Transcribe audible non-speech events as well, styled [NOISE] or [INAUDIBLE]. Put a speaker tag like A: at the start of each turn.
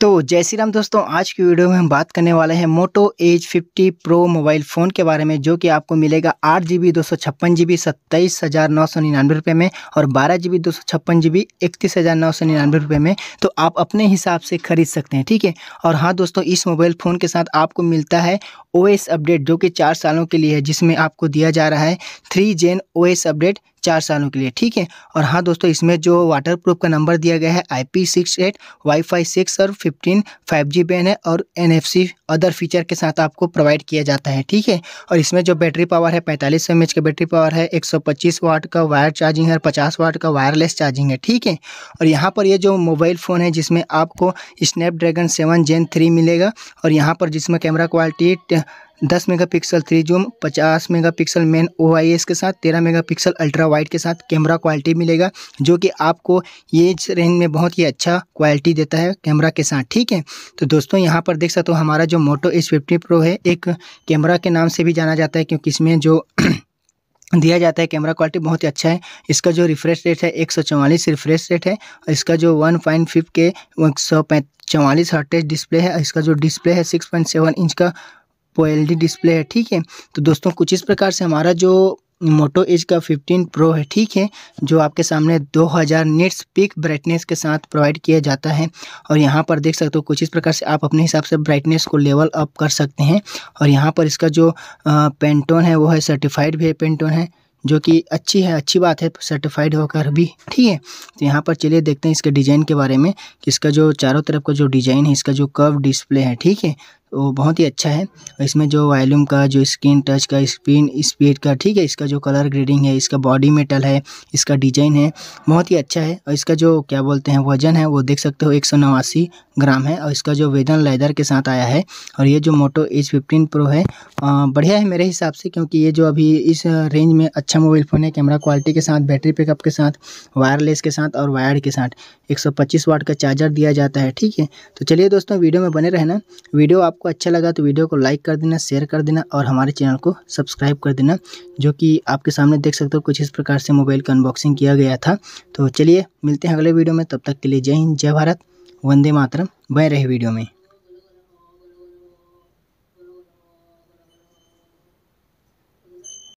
A: तो जय श्री राम दोस्तों आज की वीडियो में हम बात करने वाले हैं Moto edge 50 pro mobile phone के बारे में जो कि आपको मिलेगा आठ जी बी दो सौ छप्पन जी बी सत्ताईस हज़ार नौ सौ निन्यानवे रुपये में और बारह जी बी दो सौ छप्पन जी बी इकतीस हज़ार नौ सौ निन्यानवे रुपये में तो आप अपने हिसाब से खरीद सकते हैं ठीक है और हाँ दोस्तों इस मोबाइल फ़ोन के साथ आपको मिलता है ओ अपडेट जो कि चार सालों के लिए है जिसमें आपको दिया जा रहा है थ्री जेन ओ अपडेट चार सालों के लिए ठीक है और हाँ दोस्तों इसमें जो वाटर प्रूफ का नंबर दिया गया है I P six eight Wi Fi six और फिफ्टीन फाइव जी बैन है और N F C other feature के साथ आपको प्रोवाइड किया जाता है ठीक है और इसमें जो बैटरी पावर है पैंतालीस एम एच का बैटरी पावर है एक सौ पच्चीस वाट का वायर चार्जिंग है और पचास वाट का वायरलेस चार्जिंग है ठीक है और यहाँ पर ये जो मोबाइल फ़ोन है जिसमें आपको स्नैपड्रैगन सेवन जेन थ्री मिलेगा और यहाँ पर जिसमें camera quality 10 megapixel three zoom 50 megapixel main ओ के साथ 13 मेगापिक्सल अल्ट्रा वाइड के साथ कैमरा क्वालिटी मिलेगा जो कि आपको ये रेंज में बहुत ही अच्छा क्वालिटी देता है कैमरा के साथ ठीक है तो दोस्तों यहाँ पर देख सकते हो हमारा जो मोटो एस फिफ्टी प्रो है एक कैमरा के नाम से भी जाना जाता है क्योंकि इसमें जो [CLEARS THROAT] दिया जाता है कैमरा क्वालिटी बहुत ही अच्छा है इसका जो रिफ्रेश रेट है एक रिफ्रेश रेट है और इसका जो वन पॉइंट फिफ्ट के चौवालीस हर्टेज डिस्प्ले है इसका जो डिस्प्ले है सिक्स पॉइंट सेवन इंच का वो एल डिस्प्ले है ठीक है तो दोस्तों कुछ इस प्रकार से हमारा जो मोटो एज का 15 प्रो है ठीक है जो आपके सामने 2000 निट्स पिक ब्राइटनेस के साथ प्रोवाइड किया जाता है और यहाँ पर देख सकते हो कुछ इस प्रकार से आप अपने हिसाब से ब्राइटनेस को लेवल अप कर सकते हैं और यहाँ पर इसका जो पेंटोन है वो है सर्टिफाइड भी है पेंटोन है जो कि अच्छी है अच्छी बात है सर्टिफाइड होकर भी ठीक है तो यहाँ पर चलिए देखते हैं इसके डिज़ाइन के बारे में कि इसका जो चारों तरफ का जो डिज़ाइन है इसका जो कर्व डिस्प्ले है ठीक है वो बहुत ही अच्छा है इसमें जो वॉल्यूम का जो स्क्रीन टच का स्क्रीन स्पीड का ठीक है इसका जो कलर ग्रेडिंग है इसका बॉडी मेटल है इसका डिजाइन है बहुत ही अच्छा है और इसका जो क्या बोलते हैं वजन है वो देख सकते हो एक ग्राम है और इसका जो वेदन लेदर के साथ आया है और ये जो मोटो एच फिफ्टीन प्रो है बढ़िया है मेरे हिसाब से क्योंकि ये जो अभी इस रेंज में अच्छा मोबाइल फ़ोन है कैमरा क्वालिटी के साथ बैटरी पिकअप के साथ वायरलेस के साथ और वायर के साथ एक वाट का चार्जर दिया जाता है ठीक है तो चलिए दोस्तों वीडियो में बने रहना वीडियो आप आपको अच्छा लगा तो वीडियो को लाइक कर देना शेयर कर देना और हमारे चैनल को सब्सक्राइब कर देना जो कि आपके सामने देख सकते हो कुछ इस प्रकार से मोबाइल का अनबॉक्सिंग किया गया था तो चलिए मिलते हैं अगले वीडियो में तब तक के लिए जय हिंद जय भारत वंदे मातरम बह रहे वीडियो में